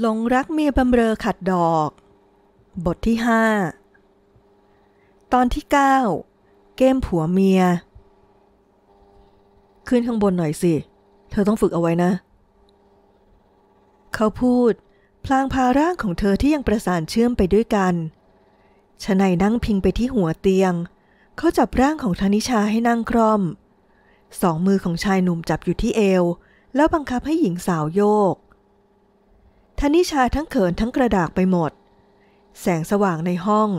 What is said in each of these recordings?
หลงรักเมียบำเรอขัดดอก บทที่ 5 ตอนที่ 9 เกมผัวเมีย ขึ้นข้างบนหน่อยสิ เธอต้องฝึกเอาไว้นะ เขาพูด พลางพาร่างของเธอที่ยังประสานเชื่อมไปด้วยกันชนายนั่งพิงไปที่หัวเตียง เขาจับร่างของธนิชาให้นั่งคร่อม สองมือของชายหนุ่มจับอยู่ที่เอว แล้วบังคับให้หญิงสาวโยกธนิชาทั้งเขินทั้งกระดากไปหมด แสงสว่างในห้อง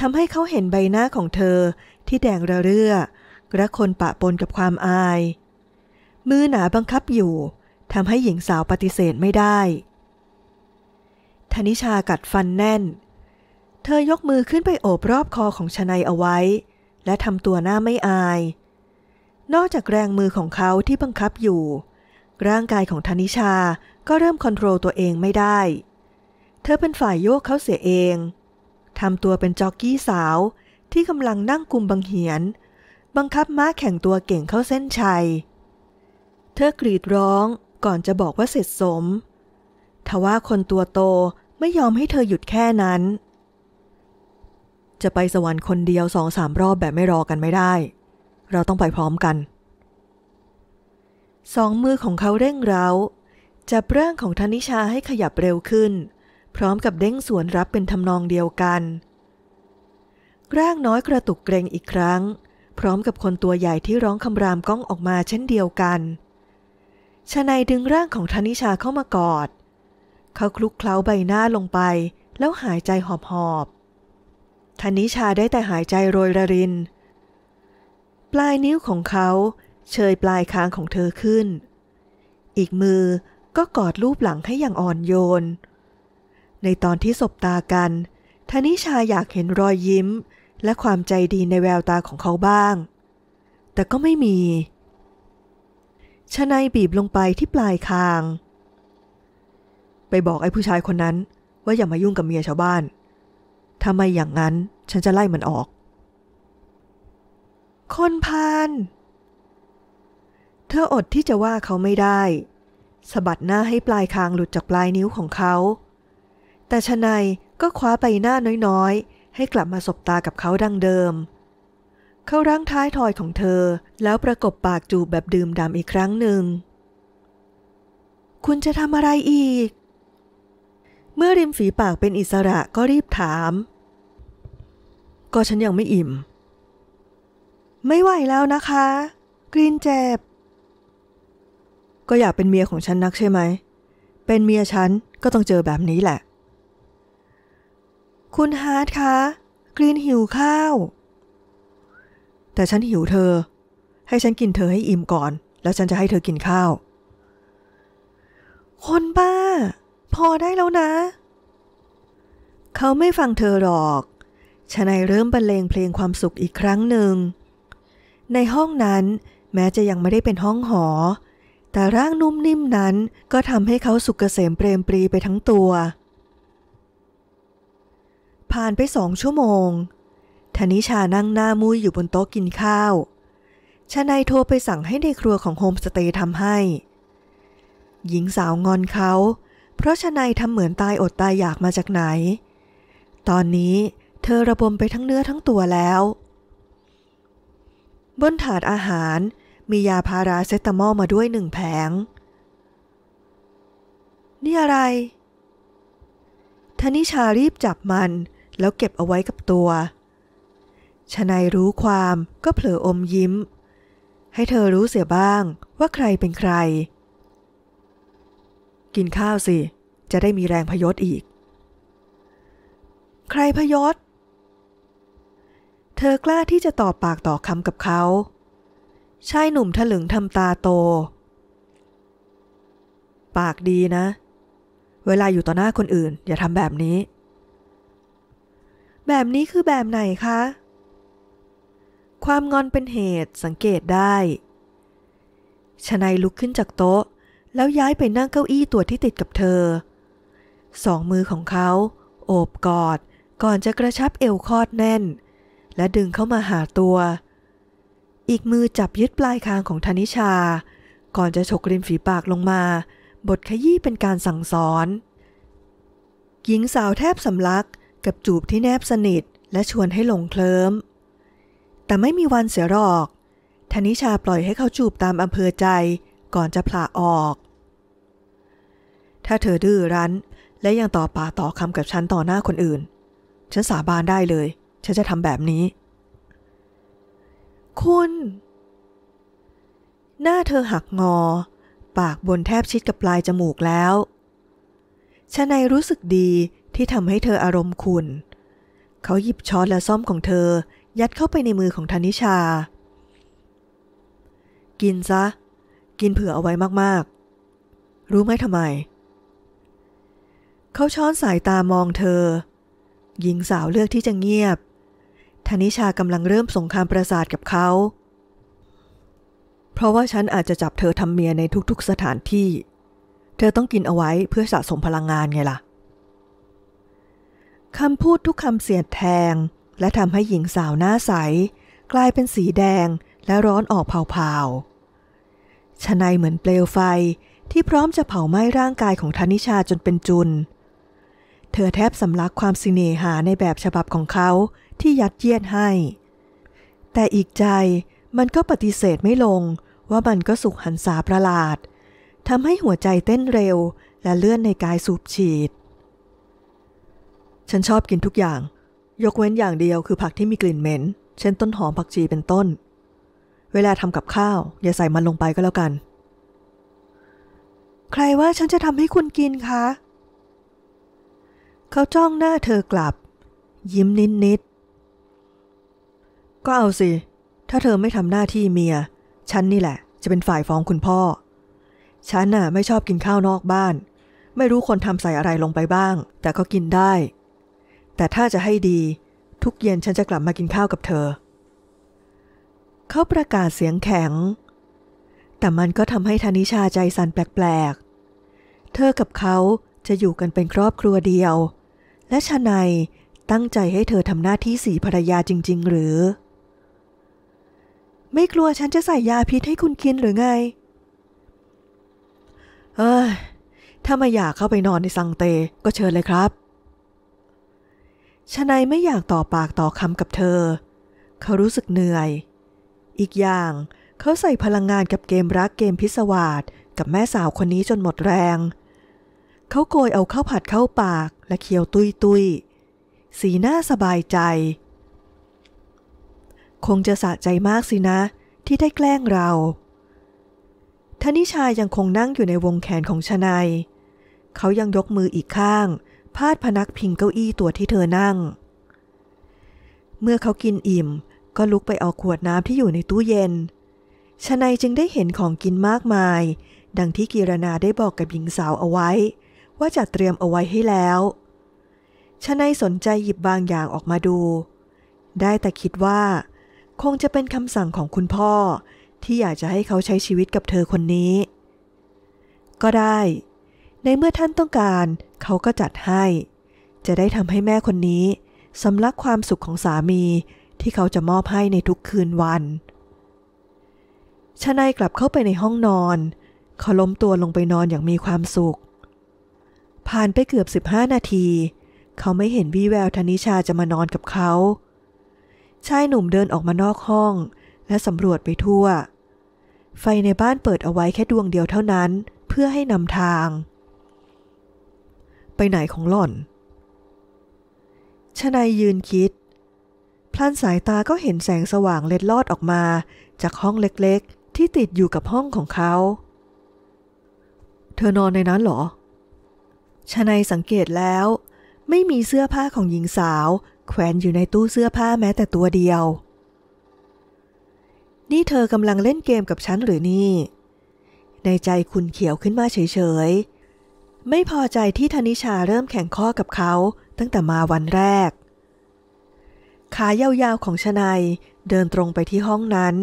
ทำให้เขาเห็นใบหน้าของเธอที่แดงระเรื่อและคนปะปนกับความอาย มือหนาบังคับอยู่ทำให้หญิงสาวปฏิเสธไม่ได้ ธนิชากัดฟันแน่น เธอยกมือขึ้นไปโอบรอบคอของชนัยเอาไว้ และทำตัวหน้าไม่อาย นอกจากแรงมือของเขาที่บังคับอยู่ ร่างกายของธนิชาก็เริ่มคอนโทรลตัวเองไม่ได้ เธอเป็นฝ่ายโยกเขาเสียเอง ทำตัวเป็นจ็อกกี้สาวที่กำลังนั่งกุมบังเหียน บังคับม้าแข่งตัวเก่งเข้าเส้นชัย เธอกรีดร้องก่อนจะบอกว่าเสร็จสม ทว่าคนตัวโตไม่ยอมให้เธอหยุดแค่นั้น จะไปสวรรค์คนเดียวสองสามรอบแบบไม่รอกันไม่ได้ เราต้องไปพร้อมกัน สองมือของเขาเร่งเร้าจับร่างของธนิชาให้ขยับเร็วขึ้น พร้อมกับเด้งสวนรับเป็นทำนองเดียวกันร่างน้อยกระตุกเกรงอีกครั้ง พร้อมกับคนตัวใหญ่ที่ร้องคำรามก้องออกมาเช่นเดียวกันชนายดึงร่างของธนิชาเข้ามากอด เขาคลุกเคล้าใบหน้าลงไป แล้วหายใจหอบหอบธนิชาได้แต่หายใจโรยระริน ปลายนิ้วของเขาเชยปลายคางของเธอขึ้น อีกมือก็กอดรูปหลังให้อย่างอ่อนโยน ในตอนที่สบตากันธนิชาอยากเห็นรอยยิ้ม และความใจดีในแววตาของเขาบ้าง แต่ก็ไม่มีชนายบีบลงไปที่ปลายคาง ไปบอกไอ้ผู้ชายคนนั้นว่าอย่ามายุ่งกับเมียชาวบ้านถ้าไม่อย่างนั้นฉันจะไล่มันออก คนพานเธออดที่จะว่าเขาไม่ได้สะบัดหน้าให้ปลายคางหลุดจากปลายนิ้วของเขา แต่ชนายก็คว้าไปหน้าน้อย ๆ ให้กลับมาสบตากับเขาดังเดิม เขารั้งท้ายทอยของเธอแล้วประกบปากจูบแบบดื่มด่ำอีกครั้งหนึ่ง คุณจะทำอะไรอีก เมื่อริมฝีปากเป็นอิสระก็รีบถาม ก็ฉันยังไม่อิ่ม ไม่ไหวแล้วนะคะกรีนเจ็บก็อยากเป็นเมียของฉันนักใช่ไหม เป็นเมียฉันก็ต้องเจอแบบนี้แหละ คุณฮาร์ดคะกรีนหิวข้าว แต่ฉันหิวเธอ ให้ฉันกินเธอให้อิ่มก่อน แล้วฉันจะให้เธอกินข้าว คนบ้า พอได้แล้วนะ เขาไม่ฟังเธอหรอกชนายเริ่มบรรเลงเพลงความสุขอีกครั้งหนึ่งในห้องนั้น แม้จะยังไม่ได้เป็นห้องหอแต่ร่างนุ่มนิ่มนั้นก็ทำให้เขาสุกเกษมเปรมปรีไปทั้งตัว ผ่านไปสองชั่วโมงธนิชานั่งหน้ามุ้ยอยู่บนโต๊ะกินข้าวชานายโทรไปสั่งให้ในครัวของโฮมสเตย์ทำให้ หญิงสาวงอนเขา เพราะชานายทำเหมือนตายอดตายอยากมาจากไหน ตอนนี้เธอระบมไปทั้งเนื้อทั้งตัวแล้ว บนถาดอาหารมียาพาราเซตามอลมาด้วยหนึ่งแผง นี่อะไร ธนิชารีบจับมันแล้วเก็บเอาไว้กับตัว ชนายรู้ความก็เผลออมยิ้ม ให้เธอรู้เสียบ้างว่าใครเป็นใคร กินข้าวสิ จะได้มีแรงพยศอีก ใครพยศ เธอกล้าที่จะตอบปากต่อคำกับเขาชายหนุ่มถลึงทำตาโต ปากดีนะ เวลาอยู่ต่อหน้าคนอื่น อย่าทำแบบนี้ แบบนี้คือแบบไหนคะ ความงอนเป็นเหตุสังเกตได้ชนายลุกขึ้นจากโต๊ะ แล้วย้ายไปนั่งเก้าอี้ตัวที่ติดกับเธอ สองมือของเขา โอบกอด ก่อนจะกระชับเอวคอดแน่น และดึงเข้ามาหาตัวอีกมือจับยึดปลายคางของธนิชา ก่อนจะฉกริมฝีปากลงมา บทขยี้เป็นการสั่งสอน หญิงสาวแทบสำลักกับจูบที่แนบสนิทและชวนให้หลงเคลิ้มแต่ไม่มีวันเสียหรอก ธนิชาปล่อยให้เขาจูบตามอำเภอใจก่อนจะผละออก ถ้าเธอดื้อรั้นและยังต่อปาต่อคำกับฉันต่อหน้าคนอื่น ฉันสาบานได้เลย ฉันจะทำแบบนี้คุณ หน้าเธอหักงอ ปากบนแทบชิดกับปลายจมูกแล้วชนายรู้สึกดีที่ทำให้เธออารมณ์ขุ่นเขาหยิบช้อนและซ่อมของเธอ ยัดเข้าไปในมือของธนิชา กินซะ กินเผื่อเอาไว้มากๆ รู้ไหมทำไม เขาช้อนสายตามองเธอ หญิงสาวเลือกที่จะเงียบธนิชากำลังเริ่มสงครามประสาทกับเขา เพราะว่าฉันอาจจะจับเธอทำเมียในทุกๆสถานที่ เธอต้องกินเอาไว้เพื่อสะสมพลังงานไงล่ะ คำพูดทุกคำเสียดแทง และทำให้หญิงสาวหน้าใส กลายเป็นสีแดงและร้อนออกเผาๆชนายเหมือนเปลวไฟที่พร้อมจะเผาไหม้ร่างกายของธนิชาจนเป็นจุน เธอแทบสำลักความสิเนหาในแบบฉบับของเขาที่ยัดเยียดให้ แต่อีกใจมันก็ปฏิเสธไม่ลงว่ามันก็สุขหันสาประหลาด ทำให้หัวใจเต้นเร็วและเลื่อนในกายสูบฉีด ฉันชอบกินทุกอย่าง ยกเว้นอย่างเดียวคือผักที่มีกลิ่นเหม็น เช่นต้นหอมผักชีเป็นต้น เวลาทำกับข้าว อย่าใส่มันลงไปก็แล้วกัน ใครว่าฉันจะทำให้คุณกินคะ เขาจ้องหน้าเธอกลับ ยิ้มนิดนิดก็เอาสิ ถ้าเธอไม่ทำหน้าที่เมีย ฉันนี่แหละ จะเป็นฝ่ายฟ้องคุณพ่อ ฉันน่ะไม่ชอบกินข้าวนอกบ้าน ไม่รู้คนทำใส่อะไรลงไปบ้าง แต่ก็กินได้ แต่ถ้าจะให้ดี ทุกเย็นฉันจะกลับมากินข้าวกับเธอ เขาประกาศเสียงแข็ง แต่มันก็ทำให้ธนิชาใจสั่นแปลกๆ เธอกับเขาจะอยู่กันเป็นครอบครัวเดียว และชนัยตั้งใจให้เธอทำหน้าที่สีภรรยาจริง ๆ หรือไม่กลัวฉันจะใส่ยาพิษให้คุณกินหรือไงเอ้ย ถ้าไม่อยากเข้าไปนอนในสังเตก็เชิญเลยครับชนายไม่อยากต่อปากต่อคำกับเธอ เขารู้สึกเหนื่อย อีกอย่างเขาใส่พลังงานกับเกมรักเกมพิศวาสกับแม่สาวคนนี้จนหมดแรง เขาโกยเอาข้าวผัดเข้าปากและเคี้ยวตุยตุยสีหน้าสบายใจคงจะสะใจมากสินะที่ได้แกล้งเรา ธนิชายังคงนั่งอยู่ในวงแขนของชนายเขายังยกมืออีกข้าง พาดพนักพิงเก้าอี้ตัวที่เธอนั่ง เมื่อเขากินอิ่มก็ลุกไปเอาขวดน้ำที่อยู่ในตู้เย็น ชนายจึงได้เห็นของกินมากมาย ดังที่กีรนาได้บอกกับหญิงสาวเอาไว้ ว่าจะเตรียมเอาไว้ให้แล้ว ชนายสนใจหยิบบางอย่างออกมาดู ได้แต่คิดว่าคงจะเป็นคำสั่งของคุณพ่อที่อยากจะให้เขาใช้ชีวิตกับเธอคนนี้ ก็ได้ ในเมื่อท่านต้องการ เขาก็จัดให้ จะได้ทำให้แม่คนนี้สำลักความสุขของสามีที่เขาจะมอบให้ในทุกคืนวันชนายกลับเข้าไปในห้องนอน เขาล้มตัวลงไปนอนอย่างมีความสุข ผ่านไปเกือบ 15 นาที เขาไม่เห็นวีแววธนิชาจะมานอนกับเขาชายหนุ่มเดินออกมานอกห้อง และสำรวจไปทั่ว ไฟในบ้านเปิดเอาไว้แค่ดวงเดียวเท่านั้นเพื่อให้นำทาง ไปไหนของหล่อนชนายยืนคิด พลันสายตาก็เห็นแสงสว่างเล็ดลอดออกมา จากห้องเล็กๆ ที่ติดอยู่กับห้องของเขา เธอนอนในนั้นหรอชนายสังเกตแล้ว ไม่มีเสื้อผ้าของหญิงสาวแขวนอยู่ในตู้เสื้อผ้าแม้แต่ตัวเดียว นี่เธอกำลังเล่นเกมกับฉันหรือนี่ ในใจคุณเขียวขึ้นมาเฉยๆ ไม่พอใจที่ธนิชาเริ่มแข่งข้อกับเขาตั้งแต่มาวันแรก ขายาวๆของชนายเดินตรงไปที่ห้องนั้น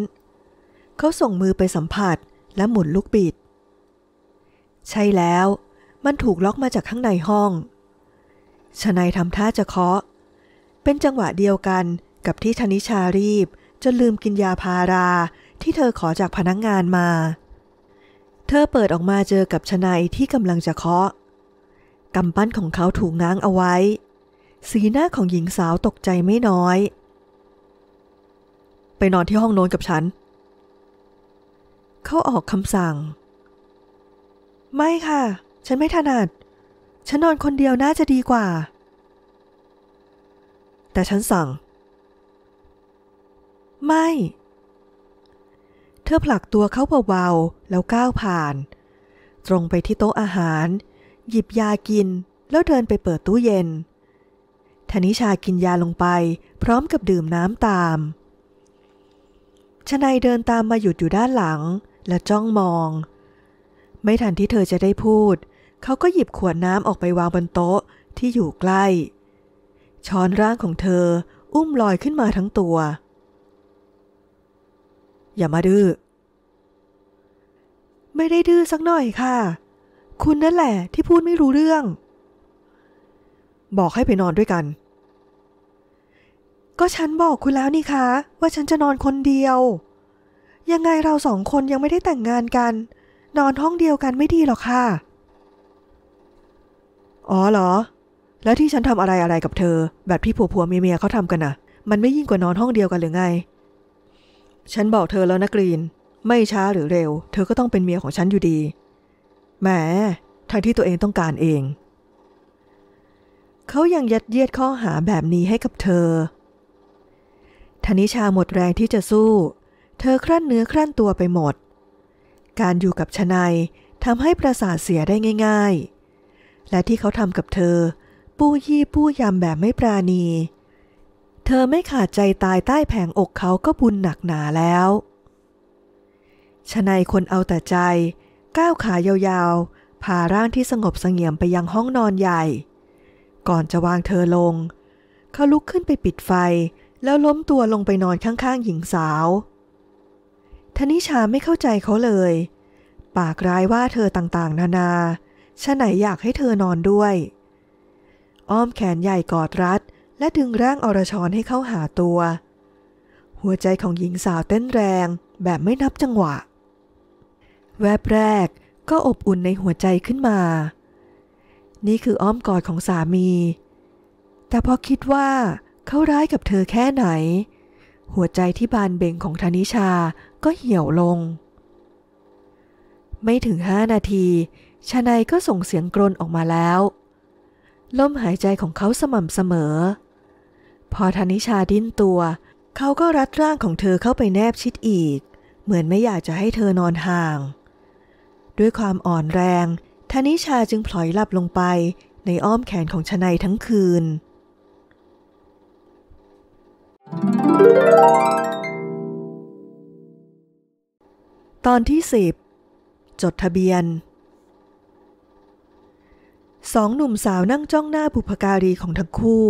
เขาส่งมือไปสัมผัสและหมุนลูกบิด ใช่แล้วมันถูกล็อกมาจากข้างในห้อง ชนายทำท่าจะเคาะเป็นจังหวะเดียวกันกับที่ธนิชารีบจะลืมกินยาพาราที่เธอขอจากพนักงงานมา เธอเปิดออกมาเจอกับชนายที่กำลังจะเคาะกำปั้นของเขาถูกง้างเอาไว้ สีหน้าของหญิงสาวตกใจไม่น้อย ไปนอนที่ห้องโน้นกับฉัน เขาออกคำสั่ง ไม่ค่ะ ฉันไม่ถนัดฉันนอนคนเดียวน่าจะดีกว่าแต่ฉันสั่ง ไม่ เธอผลักตัวเขาเบาๆ แล้วก้าวผ่าน ตรงไปที่โต๊ะอาหาร หยิบยากินแล้วเดินไปเปิดตู้เย็นธนิชากินยาลงไปพร้อมกับดื่มน้ำตาม ชนายเดินตามมาหยุดอยู่ด้านหลังและจ้องมอง ไม่ทันที่เธอจะได้พูด เขาก็หยิบขวดน้ำออกไปวางบนโต๊ะที่อยู่ใกล้ช้อนร่างของเธอ อุ้มลอยขึ้นมาทั้งตัว อย่ามาดื้อไม่ได้ดื้อสักหน่อยค่ะ คุณนั่นแหละที่พูดไม่รู้เรื่อง บอกให้ไปนอนด้วยกัน ก็ฉันบอกคุณแล้วนี่คะ ว่าฉันจะนอนคนเดียว ยังไงเราสองคนยังไม่ได้แต่งงานกัน นอนห้องเดียวกันไม่ดีหรอกค่ะ อ๋อเหรอแล้วที่ฉันทำอะไรอะไรกับเธอแบบที่ผัวผัวเมียเมียเขาทำากันน่ะ มันไม่ยิ่งกว่านอนห้องเดียวกันหรือไง ฉันบอกเธอแล้วนะกรีน ไม่ช้าหรือเร็ว เธอก็ต้องเป็นเมียของฉันอยู่ดี แหมทางที่ตัวเองต้องการเอง เขายังยัดเยียดข้อหาแบบนี้ให้กับเธอ ธนิชาหมดแรงที่จะสู้ เธอครั่นเนื้อครั่นตัวไปหมด การอยู่กับชนายทำให้ประสาทเสียได้ง่าย ๆ และที่เขาทำกับเธอปู้ยี่ปู้ยำแบบไม่ปราณี เธอไม่ขาดใจตายใต้แผงอกเขาก็บุญหนักหนาแล้ว ชนายคนเอาแต่ใจก้าวขายาวๆพาร่างที่สงบเสงี่ยมไปยังห้องนอนใหญ่ ก่อนจะวางเธอลง เขาลุกขึ้นไปปิดไฟแล้วล้มตัวลงไปนอนข้าง ๆหญิงสาว ธนิชาไม่เข้าใจเขาเลย ปากร้ายว่าเธอต่างๆ นานาชะไหนอยากให้เธอนอนด้วยอ้อมแขนใหญ่กอดรัดและดึงร่างอรชรให้เข้าหาตัว หัวใจของหญิงสาวเต้นแรงแบบไม่นับจังหวะ แวบแรกก็อบอุ่นในหัวใจขึ้นมา นี่คืออ้อมกอดของสามี แต่พอคิดว่า เขาร้ายกับเธอแค่ไหน หัวใจที่บานเบ่งของธนิชาก็เหี่ยวลง ไม่ถึงห้านาที ชานายก็ส่งเสียงกรนออกมาแล้วลมหายใจของเขาสม่ำเสมอ พอธนิชาดิ้นตัว เขาก็รัดร่างของเธอเข้าไปแนบชิดอีก เหมือนไม่อยากจะให้เธอนอนห่าง ด้วยความอ่อนแรง ธนิชาจึงพลอยหลับลงไปในอ้อมแขนของชนายทั้งคืน ตอนที่สิบจดทะเบียนสองหนุ่มสาวนั่งจ้องหน้าบุพการีของทั้งคู่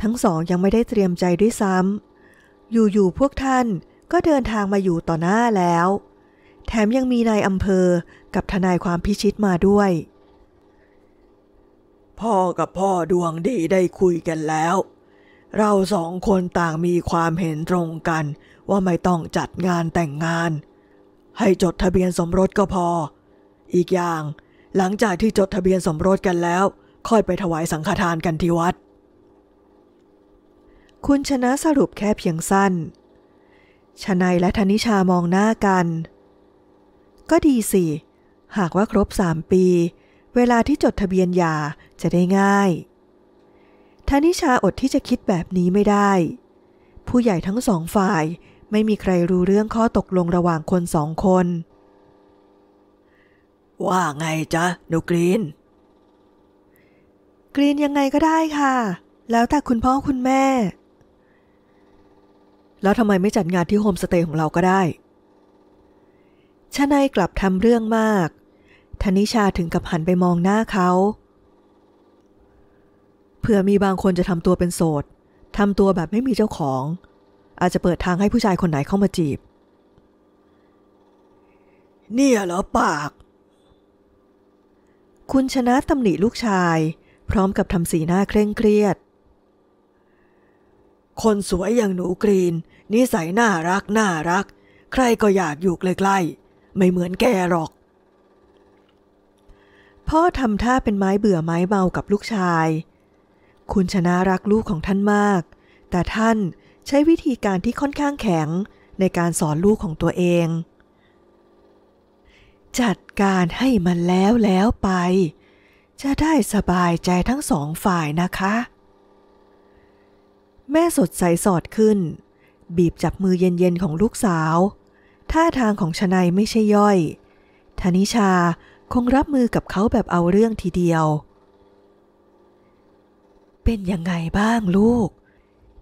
ทั้งสองยังไม่ได้เตรียมใจด้วยซ้ำ อยู่ๆพวกท่านก็เดินทางมาอยู่ต่อหน้าแล้ว แถมยังมีนายอำเภอกับทนายความพิชิตมาด้วย พ่อกับพ่อดวงดีได้คุยกันแล้ว เราสองคนต่างมีความเห็นตรงกันว่าไม่ต้องจัดงานแต่งงาน ให้จดทะเบียนสมรสก็พอ อีกอย่างหลังจากที่จดทะเบียนสมรสกันแล้ว ค่อยไปถวายสังฆทานกันที่วัด คุณชนะสรุปแค่เพียงสั้น ชนายและธนิชามองหน้ากัน ก็ดีสิ หากว่าครบสามปี เวลาที่จดทะเบียนหย่าจะได้ง่าย ธนิชาอดที่จะคิดแบบนี้ไม่ได้ ผู้ใหญ่ทั้งสองฝ่ายไม่มีใครรู้เรื่องข้อตกลงระหว่างคนสองคนว่าไงจ๊ะนูกรีน กรีนยังไงก็ได้ค่ะ แล้วแต่คุณพ่อคุณแม่ แล้วทำไมไม่จัดงานที่โฮมสเตย์ของเราก็ได้ชนายกลับทำเรื่องมากธนิชาถึงกับหันไปมองหน้าเขาเผื่อมีบางคนจะทำตัวเป็นโสดทำตัวแบบไม่มีเจ้าของ อาจจะเปิดทางให้ผู้ชายคนไหนเข้ามาจีบ เนี่ยเหรอปากคุณชนะ ตำหนิลูกชาย พร้อมกับทำสีหน้าเคร่งเครียด คนสวยอย่างหนูกรีน นิสัยน่ารักน่ารัก ใครก็อยากอยู่ใกล้ๆ ไม่เหมือนแกหรอก พ่อทำท่าเป็นไม้เบื่อไม้เมากับลูกชาย คุณชนะรักลูกของท่านมาก แต่ท่านใช้วิธีการที่ค่อนข้างแข็งในการสอนลูกของตัวเองจัดการให้มันแล้วแล้วไป จะได้สบายใจทั้งสองฝ่ายนะคะ แม่สดใสสอดขึ้น บีบจับมือเย็นๆของลูกสาว ท่าทางของชนายไม่ใช่ย่อย ธนิชาคงรับมือกับเขาแบบเอาเรื่องทีเดียว เป็นยังไงบ้างลูก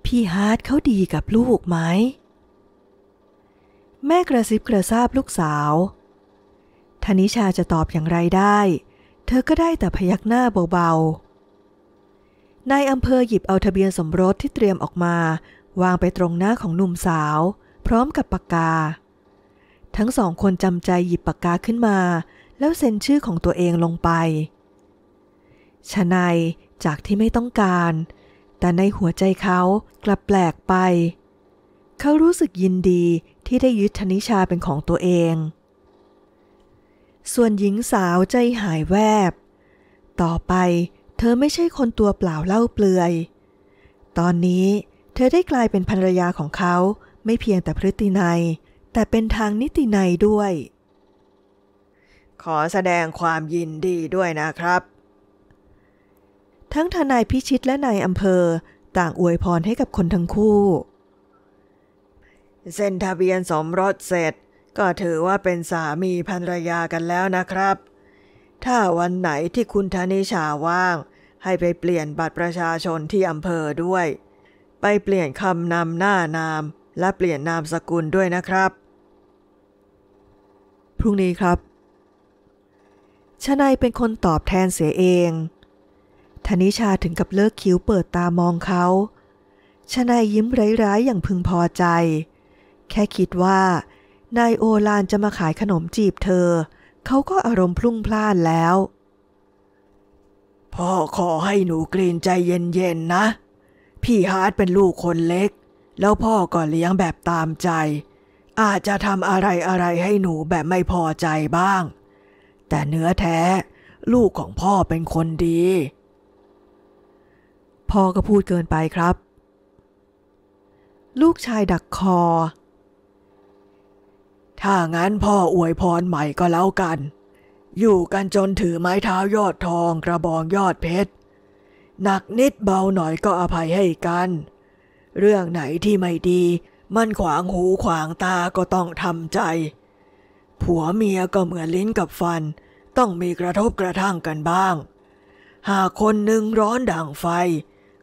พี่ฮาร์ดเขาดีกับลูกไหมแม่กระซิบกระซาบลูกสาวธนิชาจะตอบอย่างไรได้ เธอก็ได้แต่พยักหน้าเบาๆ นายอำเภอหยิบเอาทะเบียนสมรสที่เตรียมออกมา วางไปตรงหน้าของหนุ่มสาว พร้อมกับปากกา ทั้งสองคนจำใจหยิบปากกาขึ้นมา แล้วเซ็นชื่อของตัวเองลงไป ชนายจากที่ไม่ต้องการ แต่ในหัวใจเขากลับแปลกไป เขารู้สึกยินดีที่ได้ยึดธนิชาเป็นของตัวเองส่วนหญิงสาวใจหายแวบ ต่อไปเธอไม่ใช่คนตัวเปล่าเล่าเปลือย ตอนนี้เธอได้กลายเป็นภรรยาของเขาไม่เพียงแต่พฤตินัยแต่เป็นทางนิตินัยด้วย ขอแสดงความยินดีด้วยนะครับ ทั้งทนายพิชิตและนายอำเภอต่างอวยพรให้กับคนทั้งคู่ เซ็นทะเบียนสมรสเสร็จก็ถือว่าเป็นสามีภรรยากันแล้วนะครับ ถ้าวันไหนที่คุณธนิชาว่าง ให้ไปเปลี่ยนบัตรประชาชนที่อำเภอด้วย ไปเปลี่ยนคำนำหน้านามและเปลี่ยนนามสกุลด้วยนะครับ พรุ่งนี้ครับชนายเป็นคนตอบแทนเสียเอง ธนิชาถึงกับเลิกคิ้วเปิดตามองเขาชนายยิ้มร้ายๆอย่างพึงพอใจ แค่คิดว่านายโอลานจะมาขายขนมจีบเธอ เขาก็อารมณ์พลุ่งพล่านแล้ว พ่อขอให้หนูกรีนใจเย็นๆนะ พี่ฮาร์ดเป็นลูกคนเล็ก แล้วพ่อก็เลี้ยงแบบตามใจ อาจจะทำอะไรอะไรให้หนูแบบไม่พอใจบ้าง แต่เนื้อแท้ ลูกของพ่อเป็นคนดี พ่อก็พูดเกินไปครับ ลูกชายดักคอถ้างั้นพ่ออวยพรใหม่ก็แล้วกัน อยู่กันจนถือไม้เท้ายอดทองกระบองยอดเพชร หนักนิดเบาหน่อยก็อภัยให้กัน เรื่องไหนที่ไม่ดี มันขวางหูขวางตาก็ต้องทำใจ ผัวเมียก็เหมือนลิ้นกับฟันต้องมีกระทบกระทั่งกันบ้าง หากคนหนึ่งร้อนด่างไฟ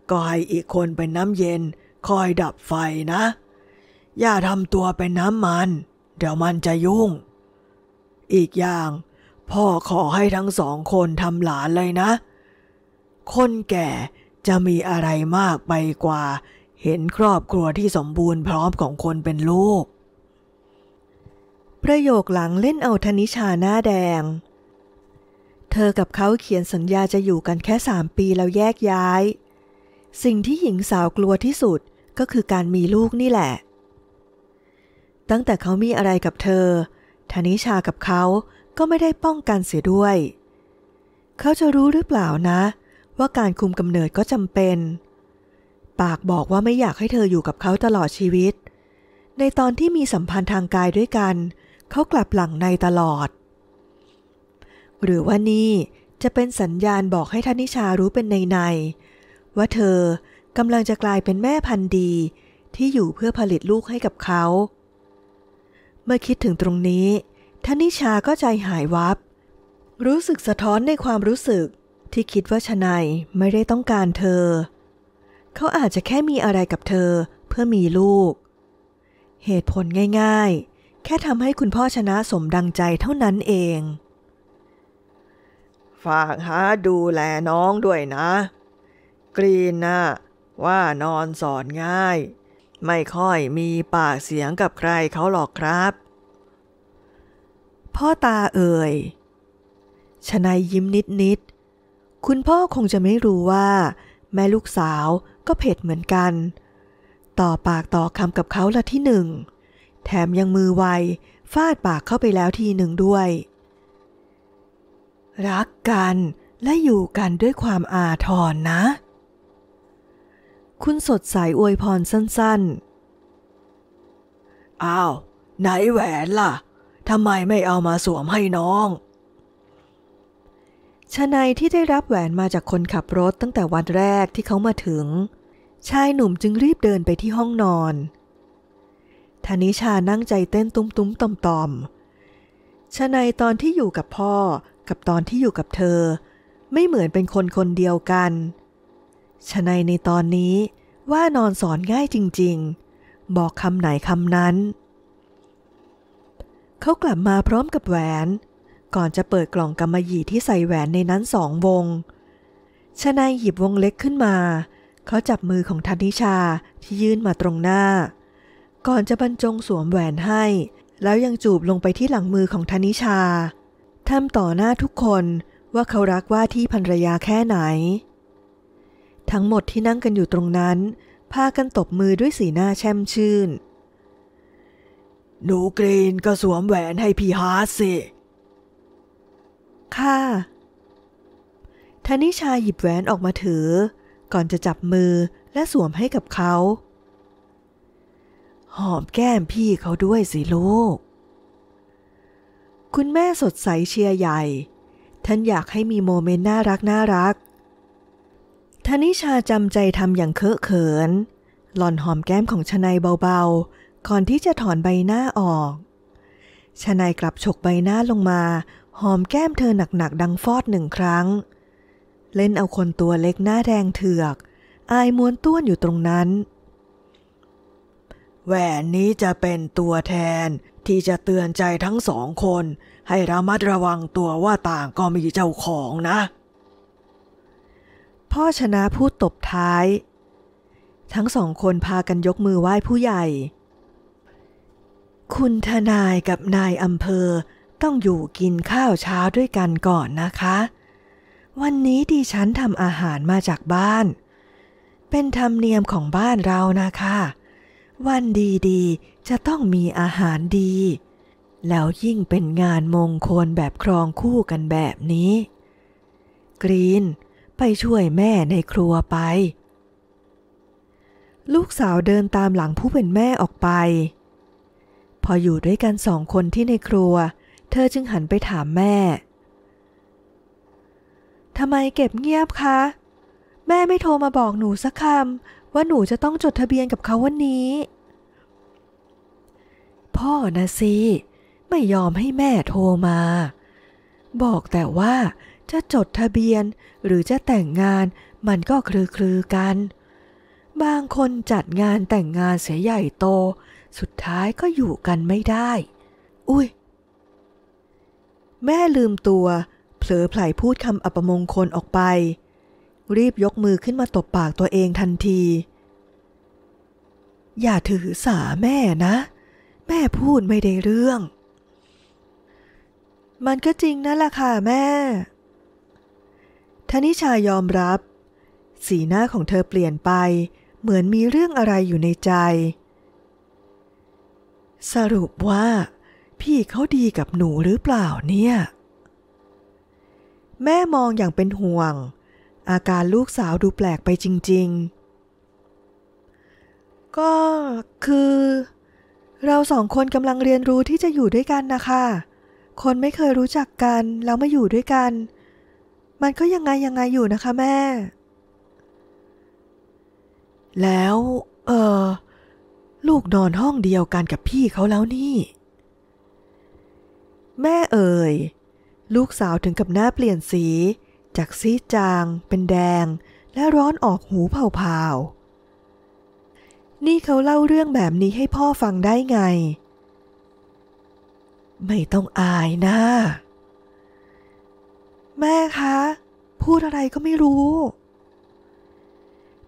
ก็ให้อีกคนเป็นน้ำเย็นคอยดับไฟนะ อย่าทำตัวเป็นน้ำมันเดี๋ยวมันจะยุ่ง อีกอย่างพ่อขอให้ทั้งสองคนทำหลานเลยนะ คนแก่จะมีอะไรมากไปกว่า เห็นครอบครัวที่สมบูรณ์พร้อมของคนเป็นลูก ประโยคหลังเล่นเอาธนิชาหน้าแดง เธอกับเขาเขียนสัญญาจะอยู่กันแค่สามปีแล้วแยกย้าย สิ่งที่หญิงสาวกลัวที่สุดก็คือการมีลูกนี่แหละเตั้งแต่เขามีอะไรกับเธอธนิชากับเขาก็ไม่ได้ป้องกันเสียด้วย เขาจะรู้หรือเปล่านะ ว่าการคุมกำเนิดก็จำเป็น ปากบอกว่าไม่อยากให้เธออยู่กับเขาตลอดชีวิต ในตอนที่มีสัมพันธ์ทางกายด้วยกัน เขากลับหลังในตลอด หรือว่านี่จะเป็นสัญญาณบอกให้ธนิชารู้เป็นในในว่าเธอกำลังจะกลายเป็นแม่พันธุ์ดี ที่อยู่เพื่อผลิตลูกให้กับเขาเมื่อคิดถึงตรงนี้ ท่านิชาก็ใจหายวับ รู้สึกสะท้อนในความรู้สึกที่คิดว่าชนายไม่ได้ต้องการเธอ เขาอาจจะแค่มีอะไรกับเธอเพื่อมีลูก เหตุผลง่ายๆ แค่ทำให้คุณพ่อชนะสมดังใจเท่านั้นเอง ฝากหาดูแลน้องด้วยนะ กรีนนะ่ะว่านอนสอนง่ายไม่ค่อยมีปากเสียงกับใครเขาหรอกครับ พ่อตาเอ่ยชนายยิ้มนิดนิด คุณพ่อคงจะไม่รู้ว่า แม่ลูกสาวก็เผ็ดเหมือนกัน ต่อปากต่อคำกับเขาละที่หนึ่ง แถมยังมือไวฟาดปากเข้าไปแล้วทีหนึ่งด้วย รักกันและอยู่กันด้วยความอาทรนะคุณสดใส อวยพรสั้นๆ อ้าวไหนแหวนล่ะทำไมไม่เอามาสวมให้น้องชนายที่ได้รับแหวนมาจากคนขับรถตั้งแต่วันแรกที่เขามาถึง ชายหนุ่มจึงรีบเดินไปที่ห้องนอนธนิชานั่งใจเต้นตุ้มตุ้มต่อมต่อมชนายตอนที่อยู่กับพ่อ กับตอนที่อยู่กับเธอ ไม่เหมือนเป็นคนคนเดียวกันเชนัยในตอนนี้ว่านอนสอนง่ายจริงๆ บอกคำไหนคำนั้น เขากลับมาพร้อมกับแหวน ก่อนจะเปิดกล่องกำมะหยี่ที่ใส่แหวนในนั้นสองวงชนายหยิบวงเล็กขึ้นมา เขาจับมือของธนิชาที่ยื่นมาตรงหน้า ก่อนจะบรรจงสวมแหวนให้ แล้วยังจูบลงไปที่หลังมือของธนิชาทำต่อหน้าทุกคนว่าเขารักว่าที่ภรรยาแค่ไหนทั้งหมดที่นั่งกันอยู่ตรงนั้น พากันตบมือด้วยสีหน้าแช่มชื่นหนูกรีนก็สวมแหวนให้พี่ฮาร์สิ ค่ะทานิชาหยิบแหวนออกมาถือก่อนจะจับมือและสวมให้กับเขา หอมแก้มพี่เขาด้วยสิลูก คุณแม่สดใสเชียร์ใหญ่ ท่านอยากให้มีโมเมนต์น่ารักน่ารักธนิชาจำ ใจทำอย่างเคอะเขินหล่อนหอมแก้มของชนายเบา ๆก่อนที่จะถอนใบหน้าออก ชนายกลับฉกใบหน้าลงมา หอมแก้มเธอหนักๆดังฟอดหนึ่งครั้ง เล่นเอาคนตัวเล็กหน้าแดงเถือก อายม้วนต้วนอยู่ตรงนั้น แหวนนี้จะเป็นตัวแทนที่จะเตือนใจทั้งสองคน ให้ระมัดระวังตัวว่าต่างก็มีเจ้าของนะพ่อชนะพูดตบท้าย ทั้งสองคนพากันยกมือไหว้ผู้ใหญ่ คุณทนายกับนายอำเภอต้องอยู่กินข้าวเช้าด้วยกันก่อนนะคะ วันนี้ดิฉันทำอาหารมาจากบ้าน เป็นธรรมเนียมของบ้านเรานะคะ วันดี ๆจะต้องมีอาหารดี แล้วยิ่งเป็นงานมงคล แบบครองคู่กันแบบนี้ กรีนไปช่วยแม่ในครัวไป ลูกสาวเดินตามหลังผู้เป็นแม่ออกไป พออยู่ด้วยกันสองคนที่ในครัว เธอจึงหันไปถามแม่ ทำไมเก็บเงียบคะ แม่ไม่โทรมาบอกหนูสักคำว่าหนูจะต้องจดทะเบียนกับเขาวันนี้ พ่อนะสิไม่ยอมให้แม่โทรมา บอกแต่ว่าจะจดทะเบียนหรือจะแต่งงานมันก็คลือคลือกัน บางคนจัดงานแต่งงานเสียใหญ่โต สุดท้ายก็อยู่กันไม่ได้ อุ้ย แม่ลืมตัวเผลอไผลพูดคำอัปมงคลออกไป รีบยกมือขึ้นมาตบปากตัวเองทันที อย่าถือสาแม่นะ แม่พูดไม่ได้เรื่อง มันก็จริงนั่นแหละค่ะแม่ธนิชายอมรับ สีหน้าของเธอเปลี่ยนไป เหมือนมีเรื่องอะไรอยู่ในใจ สรุปว่า พี่เขาดีกับหนูหรือเปล่าเนี่ย แม่มองอย่างเป็นห่วง อาการลูกสาวดูแปลกไปจริงๆ ก็คือ เราสองคนกำลังเรียนรู้ที่จะอยู่ด้วยกันนะคะ คนไม่เคยรู้จักกัน แล้วมาอยู่ด้วยกันเมันก็ยังไงยังไงอยู่นะคะแม่ แล้ว เออลูกนอนห้องเดียวกันกับพี่เขาแล้วนี่ แม่เอ่ย ลูกสาวถึงกับหน้าเปลี่ยนสี จากซีจาง เป็นแดง และร้อนออกหูเผาๆนี่เขาเล่าเรื่องแบบนี้ให้พ่อฟังได้ไง ไม่ต้องอายนะาแม่คะ พูดอะไรก็ไม่รู้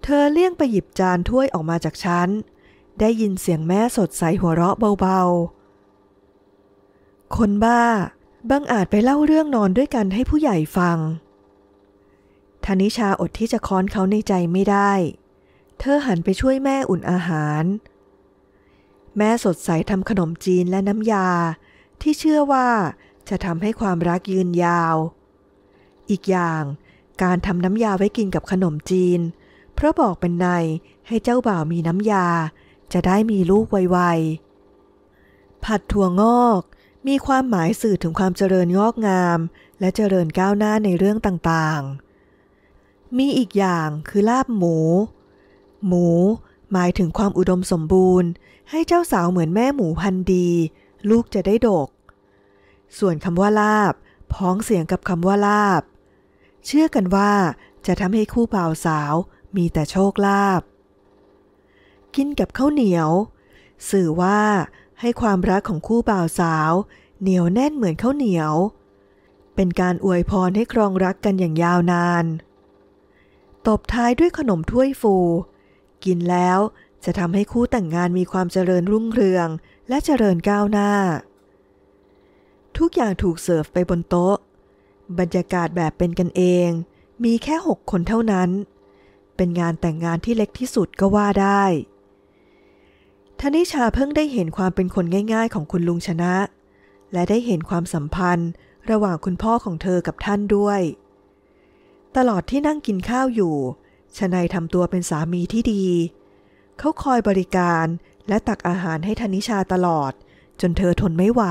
เธอเลี่ยงไปหยิบจานถ้วยออกมาจากชั้น ได้ยินเสียงแม่สดใสหัวเราะเบาๆ คนบ้าบังอาจไปเล่าเรื่องนอนด้วยกันให้ผู้ใหญ่ฟัง ธนิชาอดที่จะค้อนเขาในใจไม่ได้ เธอหันไปช่วยแม่อุ่นอาหาร แม่สดใสทำขนมจีนและน้ำยา ที่เชื่อว่าจะทำให้ความรักยืนยาวอีกอย่างการทำน้ำยาไว้กินกับขนมจีน เพราะบอกเป็นในให้เจ้าบ่าวมีน้ำยา จะได้มีลูกไวๆผัดถั่วงอก มีความหมายสื่อถึงความเจริญงอกงาม และเจริญก้าวหน้าในเรื่องต่างๆ มีอีกอย่างคือลาบหมู หมูหมายถึงความอุดมสมบูรณ์ ให้เจ้าสาวเหมือนแม่หมูพันดี ลูกจะได้ดก ส่วนคำว่าลาบ พ้องเสียงกับคำว่าลาบเชื่อกันว่าจะทำให้คู่บ่าวสาวมีแต่โชคลาภ กินกับข้าวเหนียว สื่อว่าให้ความรักของคู่บ่าวสาว เหนียวแน่นเหมือนข้าวเหนียว เป็นการอวยพรให้ครองรักกันอย่างยาวนาน ตบท้ายด้วยขนมถ้วยฟู กินแล้วจะทำให้คู่แต่งงานมีความเจริญรุ่งเรืองและเจริญก้าวหน้า ทุกอย่างถูกเสิร์ฟไปบนโต๊ะบรรยากาศแบบเป็นกันเอง มีแค่หกคนเท่านั้น เป็นงานแต่งงานที่เล็กที่สุดก็ว่าได้ทนิชาเพิ่งได้เห็นความเป็นคนง่ายๆของคุณลุงชนะ และได้เห็นความสัมพันธ์ ระหว่างคุณพ่อของเธอกับท่านด้วย ตลอดที่นั่งกินข้าวอยู่ ชนัยทำตัวเป็นสามีที่ดี เขาคอยบริการและตักอาหารให้ธนิชาตลอดจนเธอทนไม่ไหว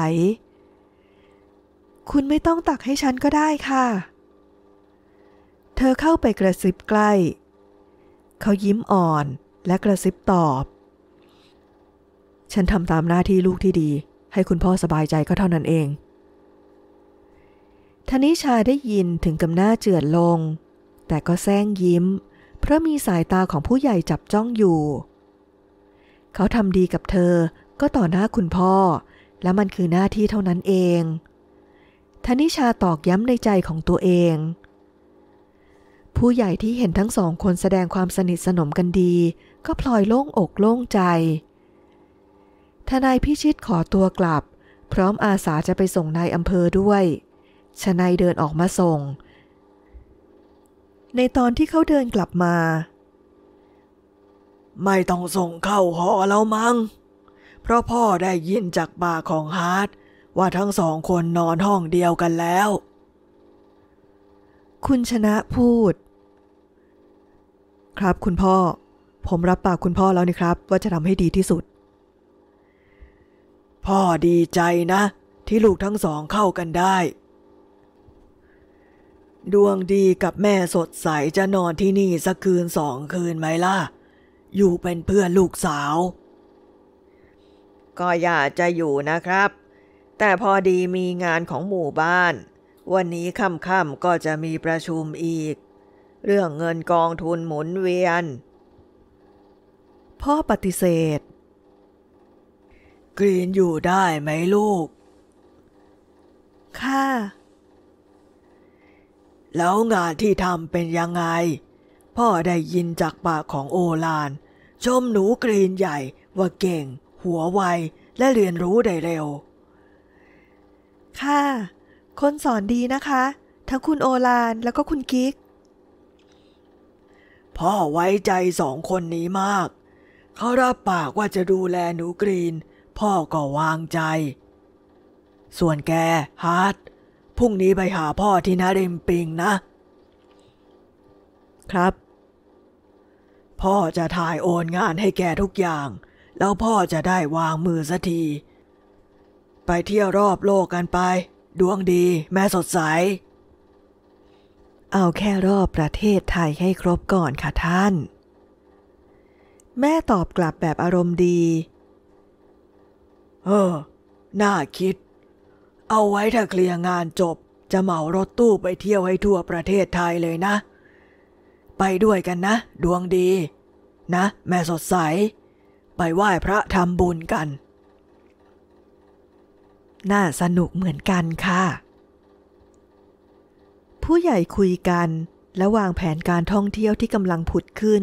คุณไม่ต้องตักให้ฉันก็ได้ค่ะ เธอเข้าไปกระซิบใกล้ เขายิ้มอ่อนและกระซิบตอบ ฉันทำตามหน้าที่ลูกที่ดี ให้คุณพ่อสบายใจก็เท่านั้นเองทนิชาได้ยินถึงกับหน้าเจือดลง แต่ก็แซงยิ้ม เพราะมีสายตาของผู้ใหญ่จับจ้องอยู่ เขาทำดีกับเธอก็ต่อหน้าคุณพ่อ และมันคือหน้าที่เท่านั้นเองธนิชาตอกย้ำในใจของตัวเอง ผู้ใหญ่ที่เห็นทั้งสองคนแสดงความสนิทสนมกันดีก็พลอยโล่งอกโล่งใจ ทนายพิชิตขอตัวกลับ พร้อมอาสาจะไปส่งนายอำเภอด้วย ชนายเดินออกมาส่ง ในตอนที่เขาเดินกลับมา ไม่ต้องส่งเข้าหอแล้วมัง้งเพราะพ่อได้ยินจากปากของฮาร์ดว่าทั้งสองคนนอนห้องเดียวกันแล้ว คุณชนะพูด ครับคุณพ่อ ผมรับปากคุณพ่อแล้วนี่ครับ ว่าจะทำให้ดีที่สุด พ่อดีใจนะ ที่ลูกทั้งสองเข้ากันได้ ดวงดีกับแม่สดใสจะนอนที่นี่สักคืนสองคืนไหมล่ะ อยู่เป็นเพื่อนลูกสาว ก็อยากจะอยู่นะครับแต่พอดีมีงานของหมู่บ้าน วันนี้ค่ำๆก็จะมีประชุมอีก เรื่องเงินกองทุนหมุนเวียน พ่อปฏิเสธกรีนอยู่ได้ไหมลูก ค่ะแล้วงานที่ทำเป็นยังไง พ่อได้ยินจากปากของโอลาน ชมหนูกรีนใหญ่ว่าเก่ง หัวไว และเรียนรู้ได้เร็วค่ะ คนสอนดีนะคะ ทั้งคุณโอลานแล้วก็คุณกิกพ่อไว้ใจสองคนนี้มาก เขารับปากว่าจะดูแลหนูกรีน พ่อก็วางใจ ส่วนแก ฮาร์ดพรุ่งนี้ไปหาพ่อที่นาเรมปิงนะ ครับ พ่อจะถ่ายโอนงานให้แกทุกอย่าง แล้วพ่อจะได้วางมือสักทีไปเที่ยวรอบโลกกันไป ดวงดี แม่สดใส เอาแค่รอบประเทศไทยให้ครบก่อนค่ะท่าน แม่ตอบกลับแบบอารมณ์ดีเออน่าคิด เอาไว้ถ้าเคลียร์งานจบ จะเหมารถตู้ไปเที่ยวให้ทั่วประเทศไทยเลยนะ ไปด้วยกันนะ ดวงดี นะ แม่สดใส ไปไหว้พระทำบุญกันน่าสนุกเหมือนกันค่ะ ผู้ใหญ่คุยกันและวางแผนการท่องเที่ยวที่กำลังผุดขึ้น